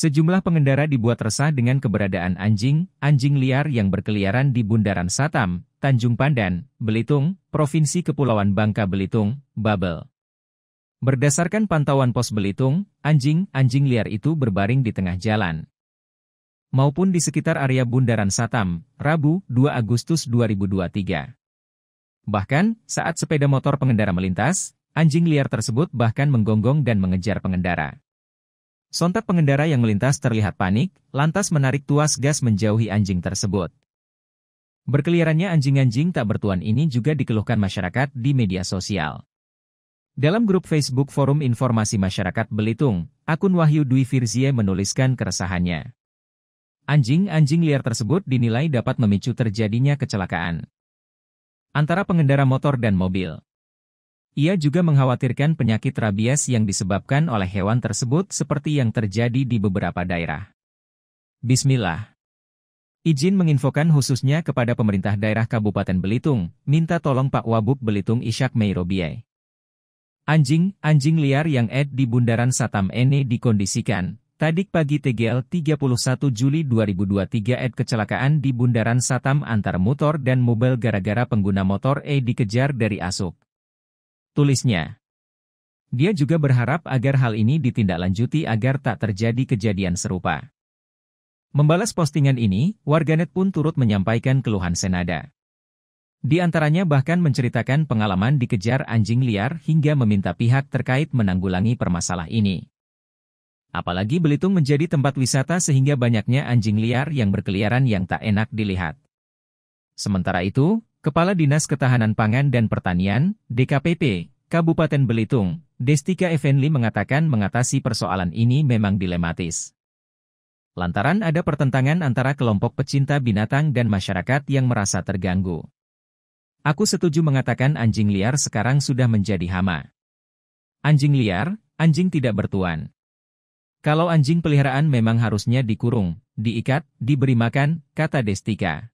Sejumlah pengendara dibuat resah dengan keberadaan anjing, anjing liar yang berkeliaran di Bundaran Satam, Tanjung Pandan, Belitung, Provinsi Kepulauan Bangka Belitung, Babel. Berdasarkan pantauan pos Belitung, anjing-anjing liar itu berbaring di tengah jalan. Maupun di sekitar area Bundaran Satam, Rabu, 2 Agustus 2023. Bahkan, saat sepeda motor pengendara melintas, anjing liar tersebut bahkan menggonggong dan mengejar pengendara. Sontak pengendara yang melintas terlihat panik, lantas menarik tuas gas menjauhi anjing tersebut. Berkeliarannya anjing-anjing tak bertuan ini juga dikeluhkan masyarakat di media sosial. Dalam grup Facebook Forum Informasi Masyarakat Belitung, akun Wahyu Dwi Firzie menuliskan keresahannya. Anjing-anjing liar tersebut dinilai dapat memicu terjadinya kecelakaan antara pengendara motor dan mobil. Ia juga mengkhawatirkan penyakit rabies yang disebabkan oleh hewan tersebut seperti yang terjadi di beberapa daerah. Bismillah. Izin menginfokan khususnya kepada pemerintah daerah Kabupaten Belitung, minta tolong Pak Wabuk Belitung Ishak Meirobie. Anjing, anjing liar yang ed di Bundaran Satam Ene dikondisikan. Tadik pagi TGL 31 Juli 2023 ed kecelakaan di Bundaran Satam antar motor dan mobil gara-gara pengguna motor E dikejar dari asuk. Tulisnya. Dia juga berharap agar hal ini ditindaklanjuti agar tak terjadi kejadian serupa. Membalas postingan ini, warganet pun turut menyampaikan keluhan Senada. Di antaranya bahkan menceritakan pengalaman dikejar anjing liar hingga meminta pihak terkait menanggulangi permasalah ini. Apalagi Belitung menjadi tempat wisata sehingga banyaknya anjing liar yang berkeliaran yang tak enak dilihat. Sementara itu, Kepala Dinas Ketahanan Pangan dan Pertanian, DKPP, Kabupaten Belitung, Destika Effendi mengatakan mengatasi persoalan ini memang dilematis. Lantaran ada pertentangan antara kelompok pecinta binatang dan masyarakat yang merasa terganggu. Aku setuju mengatakan anjing liar sekarang sudah menjadi hama. Anjing liar, anjing tidak bertuan. Kalau anjing peliharaan memang harusnya dikurung, diikat, diberi makan, kata Destika.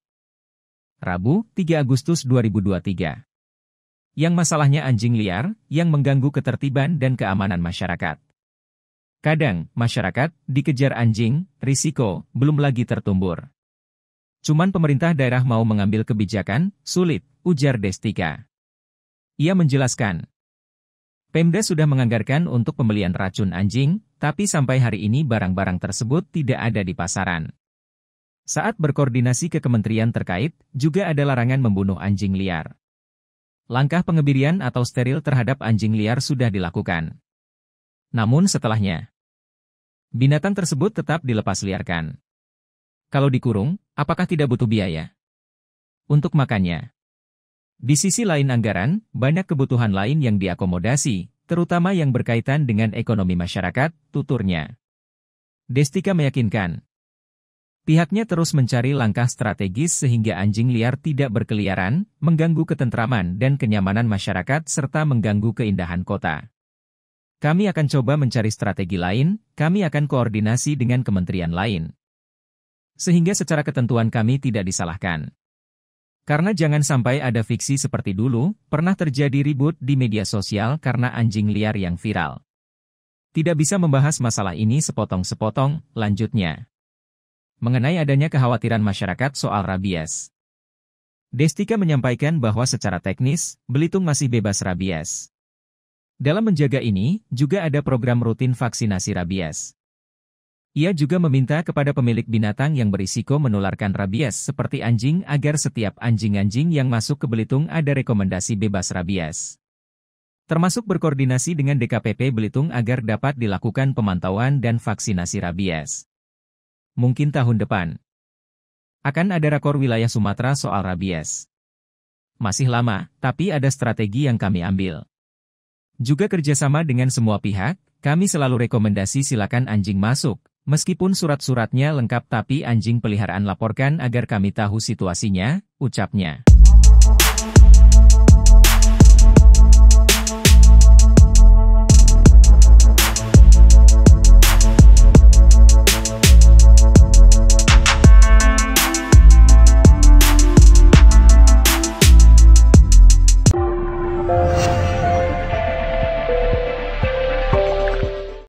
Rabu, 3 Agustus 2023. Yang masalahnya anjing liar, yang mengganggu ketertiban dan keamanan masyarakat. Kadang, masyarakat dikejar anjing, risiko belum lagi tertumbur. Cuman pemerintah daerah mau mengambil kebijakan, sulit, ujar Destika. Ia menjelaskan, Pemda sudah menganggarkan untuk pembelian racun anjing, tapi sampai hari ini barang-barang tersebut tidak ada di pasaran. Saat berkoordinasi ke kementerian terkait, juga ada larangan membunuh anjing liar. Langkah pengebirian atau steril terhadap anjing liar sudah dilakukan. Namun setelahnya, binatang tersebut tetap dilepas liarkan. Kalau dikurung, apakah tidak butuh biaya? Untuk makannya. Di sisi lain anggaran, banyak kebutuhan lain yang diakomodasi, terutama yang berkaitan dengan ekonomi masyarakat, tuturnya. Destika meyakinkan, Pihaknya terus mencari langkah strategis sehingga anjing liar tidak berkeliaran, mengganggu ketentraman dan kenyamanan masyarakat serta mengganggu keindahan kota. Kami akan coba mencari strategi lain, kami akan koordinasi dengan kementerian lain. Sehingga secara ketentuan kami tidak disalahkan. Karena jangan sampai ada fiksi seperti dulu, pernah terjadi ribut di media sosial karena anjing liar yang viral. Tidak bisa membahas masalah ini sepotong-sepotong, lanjutnya mengenai adanya kekhawatiran masyarakat soal rabies. Destika menyampaikan bahwa secara teknis, Belitung masih bebas rabies. Dalam menjaga ini, juga ada program rutin vaksinasi rabies. Ia juga meminta kepada pemilik binatang yang berisiko menularkan rabies seperti anjing agar setiap anjing-anjing yang masuk ke Belitung ada rekomendasi bebas rabies. Termasuk berkoordinasi dengan DKPP Belitung agar dapat dilakukan pemantauan dan vaksinasi rabies mungkin tahun depan. Akan ada rakor wilayah Sumatera soal rabies. Masih lama, tapi ada strategi yang kami ambil. Juga kerjasama dengan semua pihak, kami selalu rekomendasi silakan anjing masuk, meskipun surat-suratnya lengkap tapi anjing peliharaan laporkan agar kami tahu situasinya, ucapnya.